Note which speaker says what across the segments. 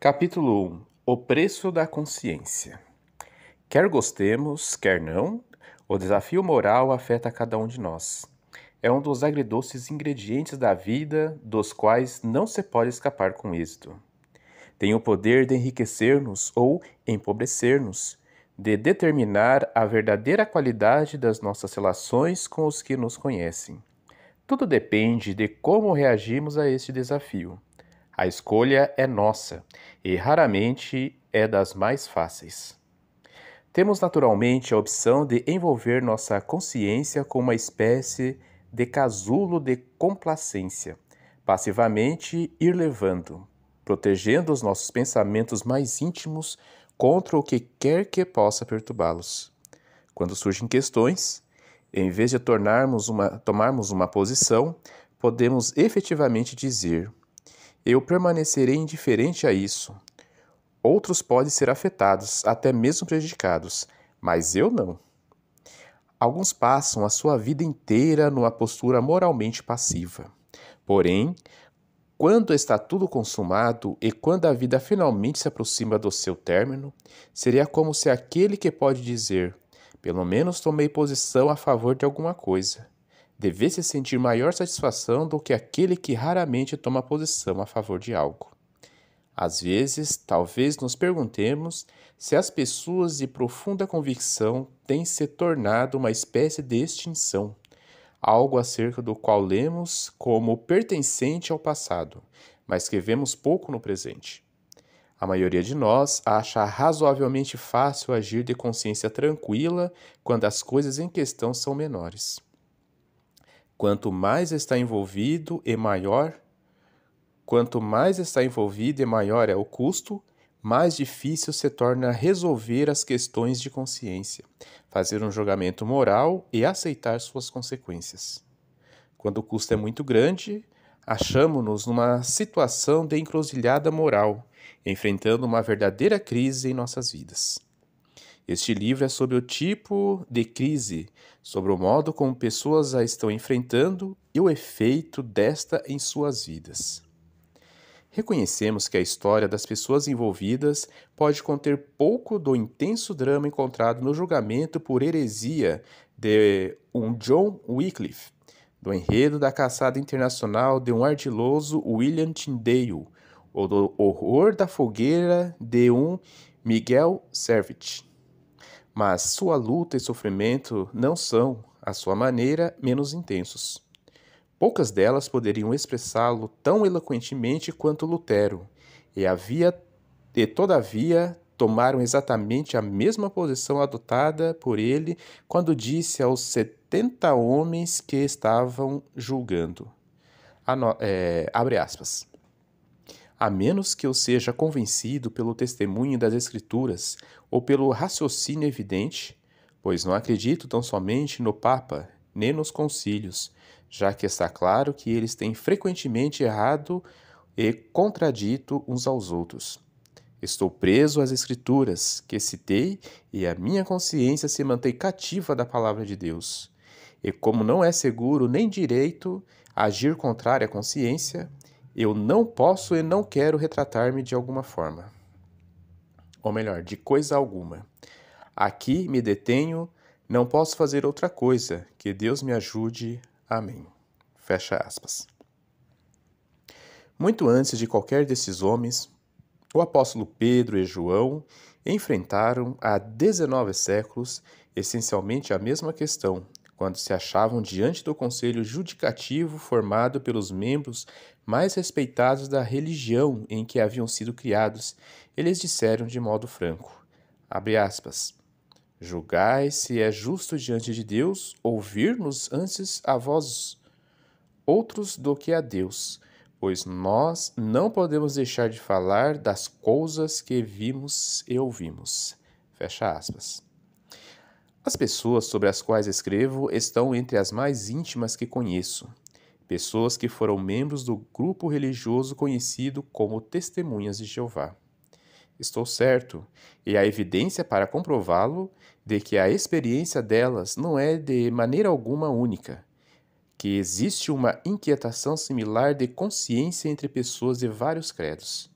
Speaker 1: Capítulo 1 O preço da consciência. Quer gostemos, quer não, o desafio moral afeta cada um de nós. É um dos agridoces ingredientes da vida, dos quais não se pode escapar com êxito. Tem o poder de enriquecer-nos ou empobrecer-nos, de determinar a verdadeira qualidade das nossas relações com os que nos conhecem. Tudo depende de como reagimos a este desafio. A escolha é nossa e raramente é das mais fáceis. Temos naturalmente a opção de envolver nossa consciência com uma espécie de casulo de complacência, passivamente ir levando, protegendo os nossos pensamentos mais íntimos contra o que quer que possa perturbá-los. Quando surgem questões, em vez de tornarmos uma, tomarmos uma posição, podemos efetivamente dizer: eu permanecerei indiferente a isso. Outros podem ser afetados, até mesmo prejudicados, mas eu não. Alguns passam a sua vida inteira numa postura moralmente passiva. Porém, quando está tudo consumado e quando a vida finalmente se aproxima do seu término, seria como se aquele que pode dizer: pelo menos tomei posição a favor de alguma coisa, devesse sentir maior satisfação do que aquele que raramente toma posição a favor de algo. Às vezes, talvez nos perguntemos se as pessoas de profunda convicção têm se tornado uma espécie de extinção, algo acerca do qual lemos como pertencente ao passado, mas que vemos pouco no presente. A maioria de nós acha razoavelmente fácil agir de consciência tranquila quando as coisas em questão são menores. Quanto mais está envolvido e maior, quanto mais está envolvido e maior é o custo, mais difícil se torna resolver as questões de consciência, fazer um julgamento moral e aceitar suas consequências. Quando o custo é muito grande, achamos-nos numa situação de encruzilhada moral, enfrentando uma verdadeira crise em nossas vidas. Este livro é sobre o tipo de crise, sobre o modo como pessoas a estão enfrentando e o efeito desta em suas vidas. Reconhecemos que a história das pessoas envolvidas pode conter pouco do intenso drama encontrado no julgamento por heresia de um John Wycliffe, do enredo da caçada internacional de um ardiloso William Tyndale, ou do horror da fogueira de um Miguel Servet mas sua luta e sofrimento não são, à sua maneira, menos intensos. Poucas delas poderiam expressá-lo tão eloquentemente quanto Lutero, e havia e todavia tomaram exatamente a mesma posição adotada por ele quando disse aos setenta homens que estavam julgando. Ano, é, abre aspas a menos que eu seja convencido pelo testemunho das Escrituras ou pelo raciocínio evidente, pois não acredito tão somente no Papa nem nos concílios, já que está claro que eles têm frequentemente errado e contradito uns aos outros. Estou preso às Escrituras que citei e a minha consciência se mantém cativa da palavra de Deus. E como não é seguro nem direito agir contrária à consciência, eu não posso e não quero retratar-me de alguma forma. Ou melhor, de coisa alguma. Aqui me detenho, não posso fazer outra coisa. Que Deus me ajude. Amém. Fecha aspas. Muito antes de qualquer desses homens, o apóstolo Pedro e João enfrentaram há 19 séculos essencialmente a mesma questão quando se achavam diante do conselho judicativo formado pelos membros mais respeitados da religião em que haviam sido criados, eles disseram de modo franco: abre aspas. Julgai se é justo diante de Deus ouvir-nos antes a vós outros do que a Deus, pois nós não podemos deixar de falar das coisas que vimos e ouvimos. Fecha aspas. As pessoas sobre as quais escrevo estão entre as mais íntimas que conheço, pessoas que foram membros do grupo religioso conhecido como Testemunhas de Jeová. Estou certo, e há evidência para comprová-lo, de que a experiência delas não é de maneira alguma única, que existe uma inquietação similar de consciência entre pessoas de vários credos.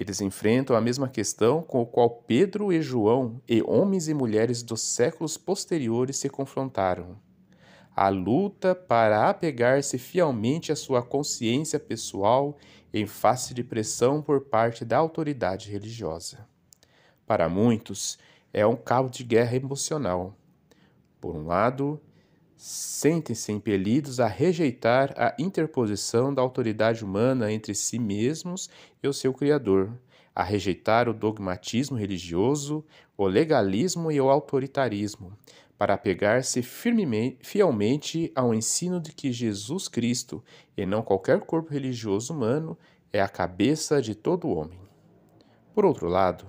Speaker 1: Eles enfrentam a mesma questão com a qual Pedro e João e homens e mulheres dos séculos posteriores se confrontaram. A luta para apegar-se fielmente à sua consciência pessoal em face de pressão por parte da autoridade religiosa. Para muitos, é um cabo de guerra emocional. Por um lado, sentem-se impelidos a rejeitar a interposição da autoridade humana entre si mesmos e o seu Criador, a rejeitar o dogmatismo religioso, o legalismo e o autoritarismo, para apegar-se fielmente ao ensino de que Jesus Cristo, e não qualquer corpo religioso humano, é a cabeça de todo homem. Por outro lado,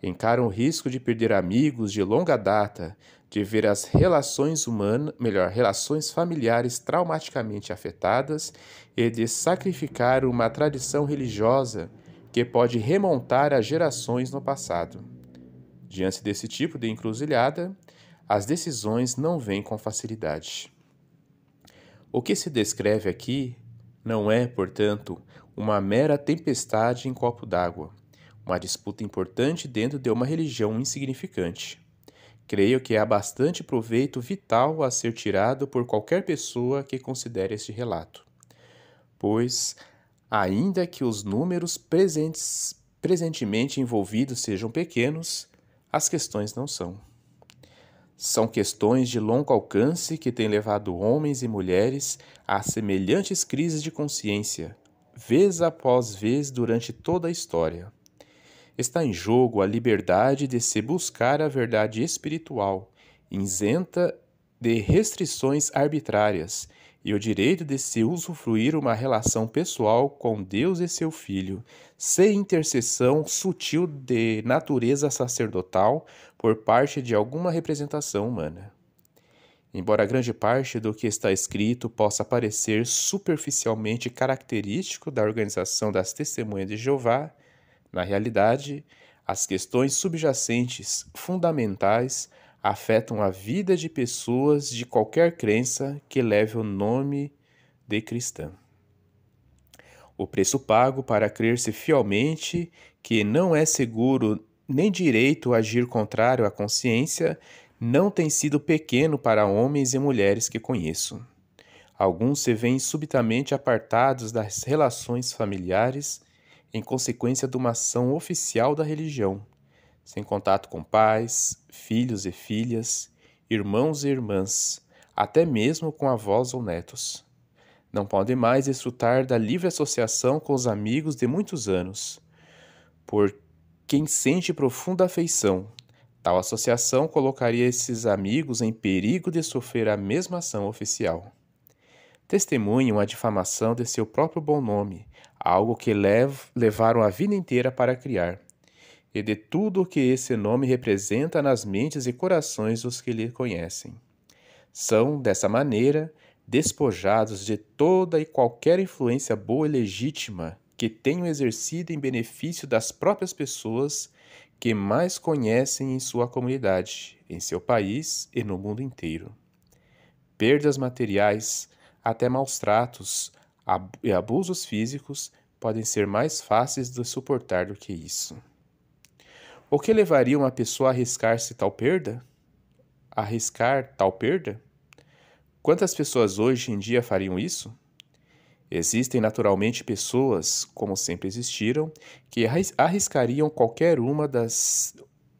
Speaker 1: encaram o risco de perder amigos de longa data, de ver as relações humanas, melhor, relações familiares traumaticamente afetadas e de sacrificar uma tradição religiosa que pode remontar a gerações no passado. Diante desse tipo de encruzilhada, as decisões não vêm com facilidade. O que se descreve aqui não é, portanto, uma mera tempestade em copo d'água, uma disputa importante dentro de uma religião insignificante. Creio que há bastante proveito vital a ser tirado por qualquer pessoa que considere este relato, pois, ainda que os números presentes, presentemente envolvidos sejam pequenos, as questões não são. São questões de longo alcance que têm levado homens e mulheres a semelhantes crises de consciência, vez após vez durante toda a história está em jogo a liberdade de se buscar a verdade espiritual, isenta de restrições arbitrárias, e o direito de se usufruir uma relação pessoal com Deus e seu Filho, sem intercessão sutil de natureza sacerdotal por parte de alguma representação humana. Embora grande parte do que está escrito possa parecer superficialmente característico da organização das Testemunhas de Jeová, na realidade, as questões subjacentes fundamentais afetam a vida de pessoas de qualquer crença que leve o nome de cristã. O preço pago para crer-se fielmente que não é seguro nem direito agir contrário à consciência não tem sido pequeno para homens e mulheres que conheço. Alguns se veem subitamente apartados das relações familiares em consequência de uma ação oficial da religião, sem contato com pais, filhos e filhas, irmãos e irmãs, até mesmo com avós ou netos. Não podem mais desfrutar da livre associação com os amigos de muitos anos. Por quem sente profunda afeição, tal associação colocaria esses amigos em perigo de sofrer a mesma ação oficial testemunham a difamação de seu próprio bom nome, algo que lev levaram a vida inteira para criar, e de tudo o que esse nome representa nas mentes e corações dos que lhe conhecem. São, dessa maneira, despojados de toda e qualquer influência boa e legítima que tenham exercido em benefício das próprias pessoas que mais conhecem em sua comunidade, em seu país e no mundo inteiro. Perdas materiais, até maus tratos e abusos físicos podem ser mais fáceis de suportar do que isso. O que levaria uma pessoa a arriscar-se tal perda? Arriscar tal perda? Quantas pessoas hoje em dia fariam isso? Existem naturalmente pessoas, como sempre existiram, que arriscariam qualquer uma das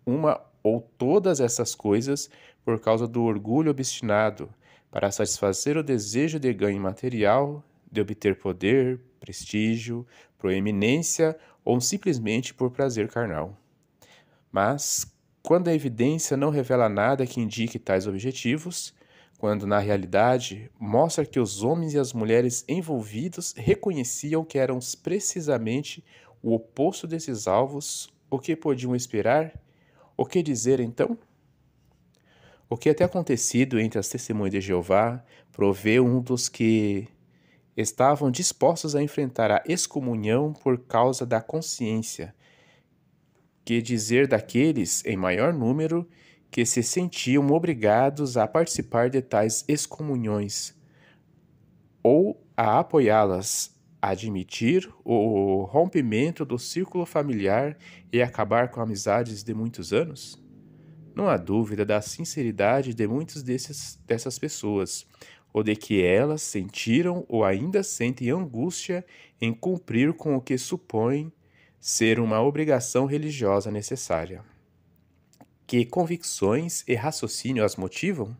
Speaker 1: uma ou todas essas coisas por causa do orgulho obstinado, para satisfazer o desejo de ganho material, de obter poder, prestígio, proeminência ou simplesmente por prazer carnal. Mas, quando a evidência não revela nada que indique tais objetivos, quando na realidade mostra que os homens e as mulheres envolvidos reconheciam que eram precisamente o oposto desses alvos, o que podiam esperar? O que dizer então? O que até acontecido entre as testemunhas de Jeová proveu um dos que estavam dispostos a enfrentar a excomunhão por causa da consciência, que dizer daqueles em maior número que se sentiam obrigados a participar de tais excomunhões ou a apoiá-las, admitir o rompimento do círculo familiar e acabar com amizades de muitos anos? Não há dúvida da sinceridade de muitas dessas pessoas, ou de que elas sentiram ou ainda sentem angústia em cumprir com o que supõem ser uma obrigação religiosa necessária. Que convicções e raciocínio as motivam?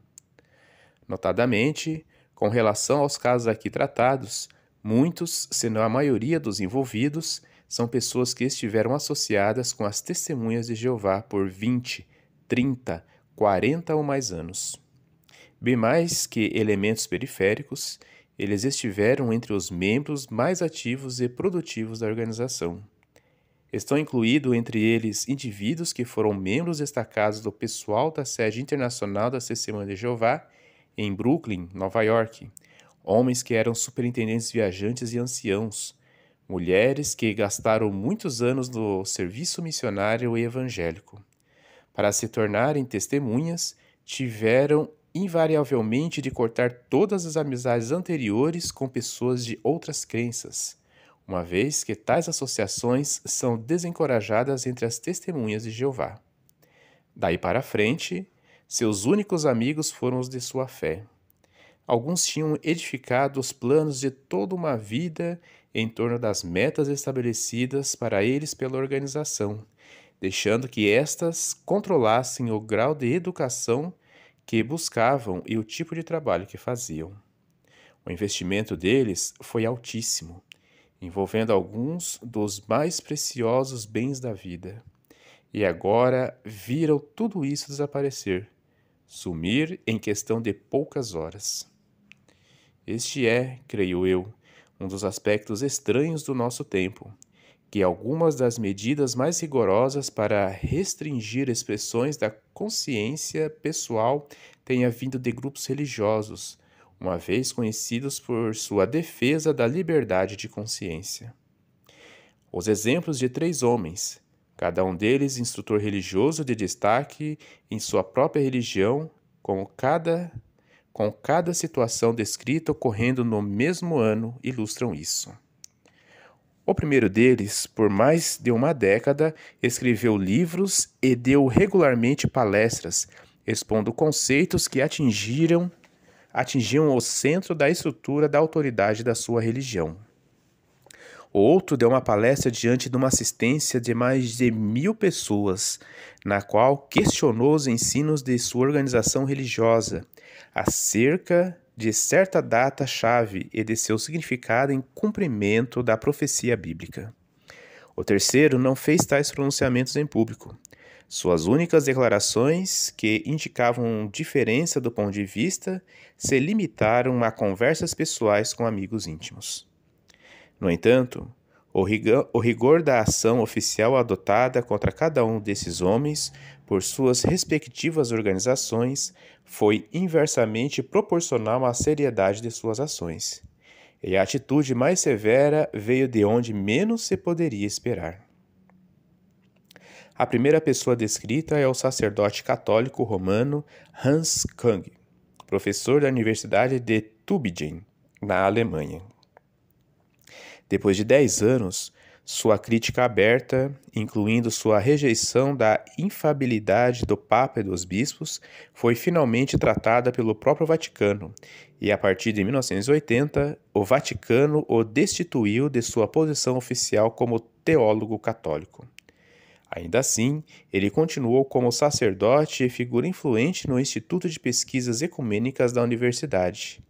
Speaker 1: Notadamente, com relação aos casos aqui tratados, muitos, se não a maioria dos envolvidos, são pessoas que estiveram associadas com as testemunhas de Jeová por 20, 30, 40 ou mais anos. Bem mais que elementos periféricos, eles estiveram entre os membros mais ativos e produtivos da organização. Estão incluídos entre eles indivíduos que foram membros destacados do pessoal da sede internacional da Semana de Jeová, em Brooklyn, Nova York, homens que eram superintendentes viajantes e anciãos, mulheres que gastaram muitos anos no serviço missionário e evangélico. Para se tornarem testemunhas, tiveram invariavelmente de cortar todas as amizades anteriores com pessoas de outras crenças, uma vez que tais associações são desencorajadas entre as testemunhas de Jeová. Daí para frente, seus únicos amigos foram os de sua fé. Alguns tinham edificado os planos de toda uma vida em torno das metas estabelecidas para eles pela organização deixando que estas controlassem o grau de educação que buscavam e o tipo de trabalho que faziam. O investimento deles foi altíssimo, envolvendo alguns dos mais preciosos bens da vida. E agora viram tudo isso desaparecer, sumir em questão de poucas horas. Este é, creio eu, um dos aspectos estranhos do nosso tempo, que algumas das medidas mais rigorosas para restringir expressões da consciência pessoal tenha vindo de grupos religiosos, uma vez conhecidos por sua defesa da liberdade de consciência. Os exemplos de três homens, cada um deles instrutor religioso de destaque em sua própria religião, com cada, com cada situação descrita ocorrendo no mesmo ano, ilustram isso. O primeiro deles, por mais de uma década, escreveu livros e deu regularmente palestras, expondo conceitos que atingiram atingiam o centro da estrutura da autoridade da sua religião. O outro deu uma palestra diante de uma assistência de mais de mil pessoas, na qual questionou os ensinos de sua organização religiosa acerca de certa data-chave e de seu significado em cumprimento da profecia bíblica. O terceiro não fez tais pronunciamentos em público. Suas únicas declarações, que indicavam diferença do ponto de vista, se limitaram a conversas pessoais com amigos íntimos. No entanto, o rigor, o rigor da ação oficial adotada contra cada um desses homens por suas respectivas organizações foi inversamente proporcional à seriedade de suas ações. E a atitude mais severa veio de onde menos se poderia esperar. A primeira pessoa descrita é o sacerdote católico romano Hans Kang, professor da Universidade de Tübingen, na Alemanha. Depois de 10 anos, sua crítica aberta, incluindo sua rejeição da infabilidade do Papa e dos bispos, foi finalmente tratada pelo próprio Vaticano, e a partir de 1980, o Vaticano o destituiu de sua posição oficial como teólogo católico. Ainda assim, ele continuou como sacerdote e figura influente no Instituto de Pesquisas Ecumênicas da Universidade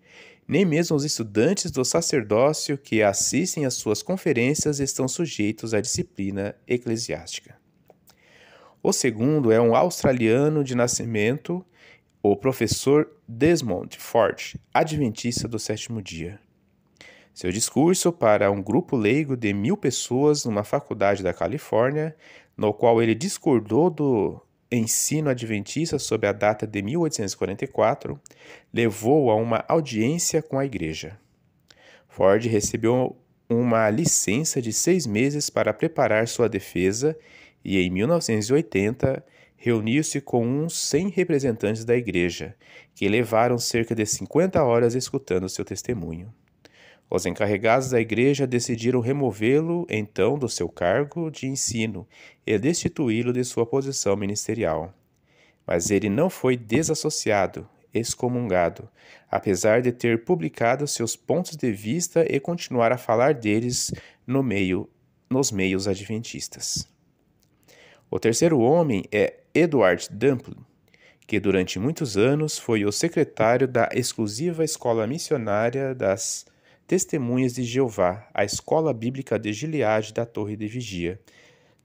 Speaker 1: nem mesmo os estudantes do sacerdócio que assistem às suas conferências estão sujeitos à disciplina eclesiástica. O segundo é um australiano de nascimento, o professor Desmond Ford, adventista do sétimo dia. Seu discurso para um grupo leigo de mil pessoas numa faculdade da Califórnia, no qual ele discordou do ensino adventista sob a data de 1844 levou a uma audiência com a igreja. Ford recebeu uma licença de seis meses para preparar sua defesa e, em 1980, reuniu-se com uns 100 representantes da igreja, que levaram cerca de 50 horas escutando seu testemunho. Os encarregados da igreja decidiram removê-lo então do seu cargo de ensino e destituí-lo de sua posição ministerial. Mas ele não foi desassociado, excomungado, apesar de ter publicado seus pontos de vista e continuar a falar deles no meio nos meios adventistas. O terceiro homem é Edward Dumplin, que durante muitos anos foi o secretário da exclusiva escola missionária das Testemunhas de Jeová, a Escola Bíblica de Gileade da Torre de Vigia.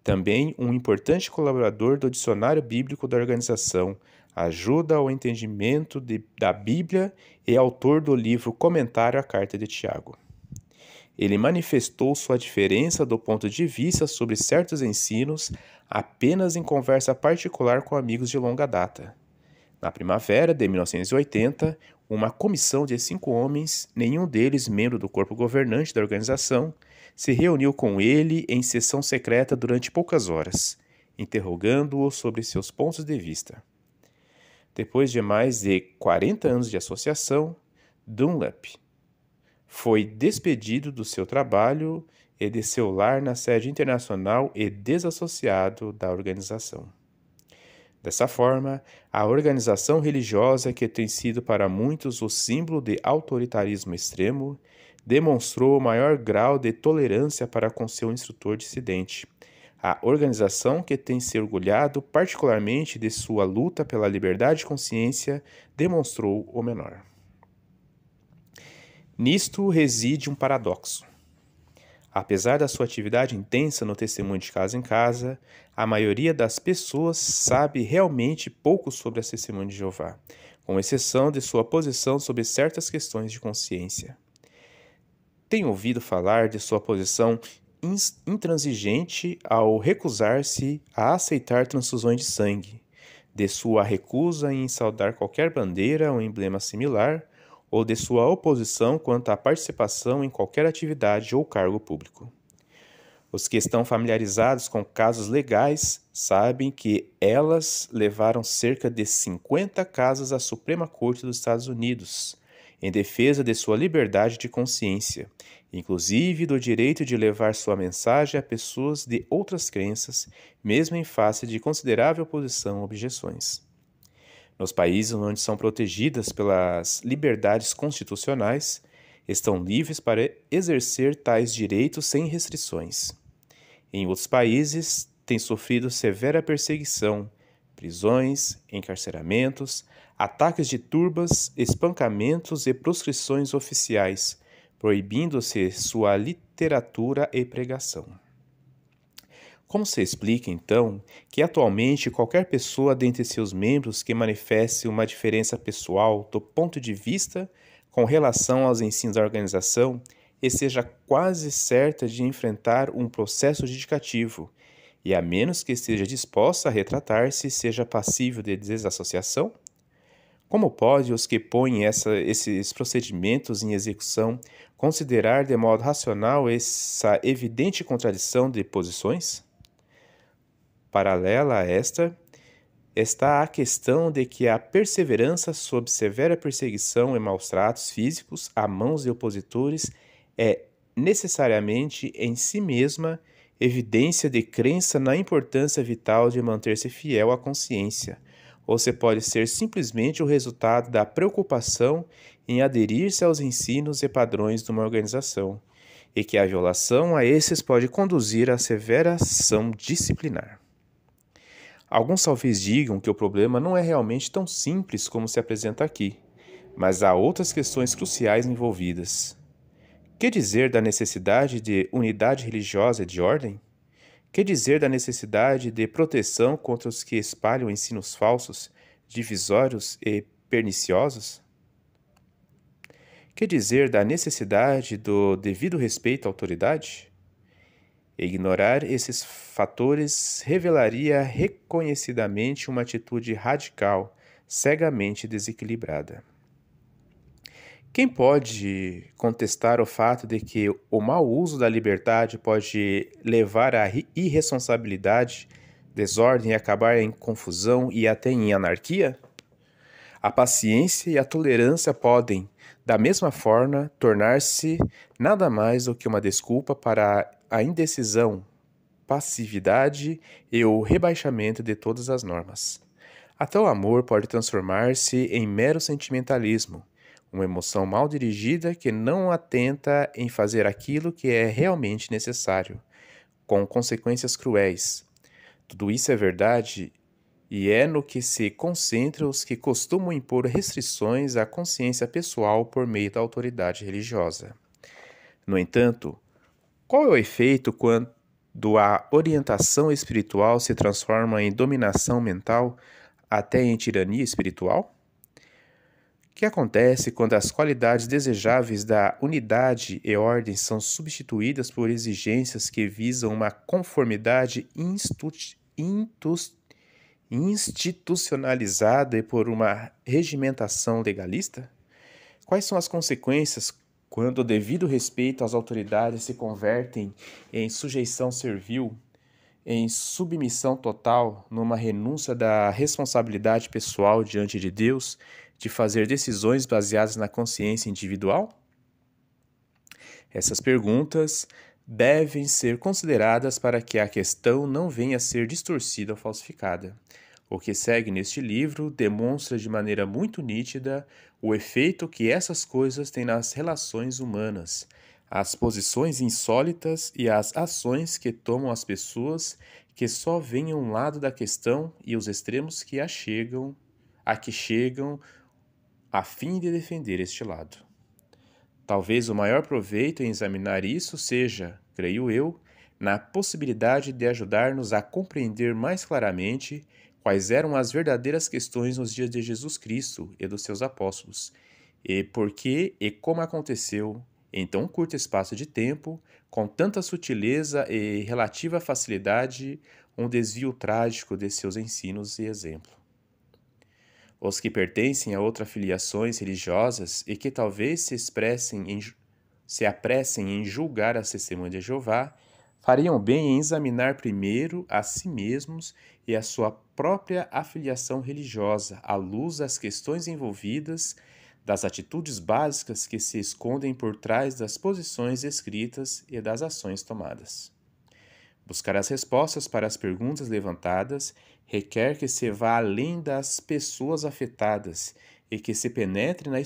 Speaker 1: Também um importante colaborador do Dicionário Bíblico da organização, ajuda ao entendimento de, da Bíblia e autor do livro Comentário à Carta de Tiago. Ele manifestou sua diferença do ponto de vista sobre certos ensinos apenas em conversa particular com amigos de longa data. Na primavera de 1980, uma comissão de cinco homens, nenhum deles membro do corpo governante da organização, se reuniu com ele em sessão secreta durante poucas horas, interrogando-o sobre seus pontos de vista. Depois de mais de 40 anos de associação, Dunlap foi despedido do seu trabalho e de seu lar na sede internacional e desassociado da organização. Dessa forma, a organização religiosa que tem sido para muitos o símbolo de autoritarismo extremo demonstrou o maior grau de tolerância para com seu instrutor dissidente. A organização que tem se orgulhado particularmente de sua luta pela liberdade de consciência demonstrou o menor. Nisto reside um paradoxo. Apesar da sua atividade intensa no testemunho de casa em casa, a maioria das pessoas sabe realmente pouco sobre a testemunha de Jeová, com exceção de sua posição sobre certas questões de consciência. Tenho ouvido falar de sua posição intransigente ao recusar-se a aceitar transfusões de sangue, de sua recusa em saudar qualquer bandeira ou emblema similar, ou de sua oposição quanto à participação em qualquer atividade ou cargo público. Os que estão familiarizados com casos legais sabem que elas levaram cerca de 50 casos à Suprema Corte dos Estados Unidos, em defesa de sua liberdade de consciência, inclusive do direito de levar sua mensagem a pessoas de outras crenças, mesmo em face de considerável oposição ou objeções. Nos países onde são protegidas pelas liberdades constitucionais, estão livres para exercer tais direitos sem restrições. Em outros países, têm sofrido severa perseguição, prisões, encarceramentos, ataques de turbas, espancamentos e proscrições oficiais, proibindo-se sua literatura e pregação. Como se explica, então, que atualmente qualquer pessoa dentre seus membros que manifeste uma diferença pessoal do ponto de vista com relação aos ensinos da organização e esteja quase certa de enfrentar um processo judicativo, e a menos que esteja disposta a retratar-se, seja passível de desassociação? Como pode os que põem essa, esses procedimentos em execução considerar de modo racional essa evidente contradição de posições? Paralela a esta, está a questão de que a perseverança sob severa perseguição e maus tratos físicos a mãos de opositores é necessariamente em si mesma evidência de crença na importância vital de manter-se fiel à consciência, ou se pode ser simplesmente o resultado da preocupação em aderir-se aos ensinos e padrões de uma organização, e que a violação a esses pode conduzir à severa ação disciplinar. Alguns talvez digam que o problema não é realmente tão simples como se apresenta aqui, mas há outras questões cruciais envolvidas. Que dizer da necessidade de unidade religiosa e de ordem? Que dizer da necessidade de proteção contra os que espalham ensinos falsos, divisórios e perniciosos? Que dizer da necessidade do devido respeito à autoridade? Ignorar esses fatores revelaria reconhecidamente uma atitude radical, cegamente desequilibrada. Quem pode contestar o fato de que o mau uso da liberdade pode levar à irresponsabilidade, desordem e acabar em confusão e até em anarquia? A paciência e a tolerância podem, da mesma forma, tornar-se nada mais do que uma desculpa para a indecisão, passividade e o rebaixamento de todas as normas. Até o amor pode transformar-se em mero sentimentalismo, uma emoção mal dirigida que não atenta em fazer aquilo que é realmente necessário, com consequências cruéis. Tudo isso é verdade e é no que se concentram os que costumam impor restrições à consciência pessoal por meio da autoridade religiosa. No entanto, qual é o efeito quando a orientação espiritual se transforma em dominação mental até em tirania espiritual? O que acontece quando as qualidades desejáveis da unidade e ordem são substituídas por exigências que visam uma conformidade institucionalizada e por uma regimentação legalista? Quais são as consequências quando o devido respeito às autoridades se convertem em sujeição servil, em submissão total, numa renúncia da responsabilidade pessoal diante de Deus, de fazer decisões baseadas na consciência individual? Essas perguntas devem ser consideradas para que a questão não venha a ser distorcida ou falsificada. O que segue neste livro demonstra de maneira muito nítida o efeito que essas coisas têm nas relações humanas, as posições insólitas e as ações que tomam as pessoas que só veem um lado da questão e os extremos que a chegam, a que chegam a fim de defender este lado. Talvez o maior proveito em examinar isso seja, creio eu, na possibilidade de ajudar-nos a compreender mais claramente quais eram as verdadeiras questões nos dias de Jesus Cristo e dos seus apóstolos, e por que e como aconteceu, em tão curto espaço de tempo, com tanta sutileza e relativa facilidade, um desvio trágico de seus ensinos e exemplo. Os que pertencem a outras filiações religiosas e que talvez se expressem em, se apressem em julgar a testemunha de Jeová, fariam bem em examinar primeiro a si mesmos e a sua própria afiliação religiosa à luz das questões envolvidas, das atitudes básicas que se escondem por trás das posições escritas e das ações tomadas. Buscar as respostas para as perguntas levantadas requer que se vá além das pessoas afetadas e que se penetre na,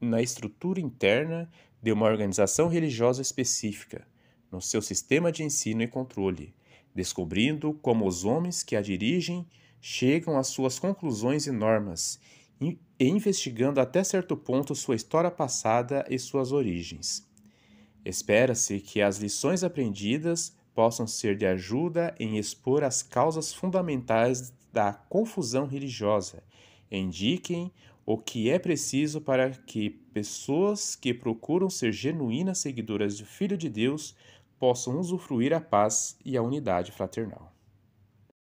Speaker 1: na estrutura interna de uma organização religiosa específica, no seu sistema de ensino e controle, descobrindo como os homens que a dirigem chegam às suas conclusões e normas, e investigando até certo ponto sua história passada e suas origens. Espera-se que as lições aprendidas possam ser de ajuda em expor as causas fundamentais da confusão religiosa, indiquem o que é preciso para que pessoas que procuram ser genuínas seguidoras do Filho de Deus possam usufruir a paz e a unidade fraternal.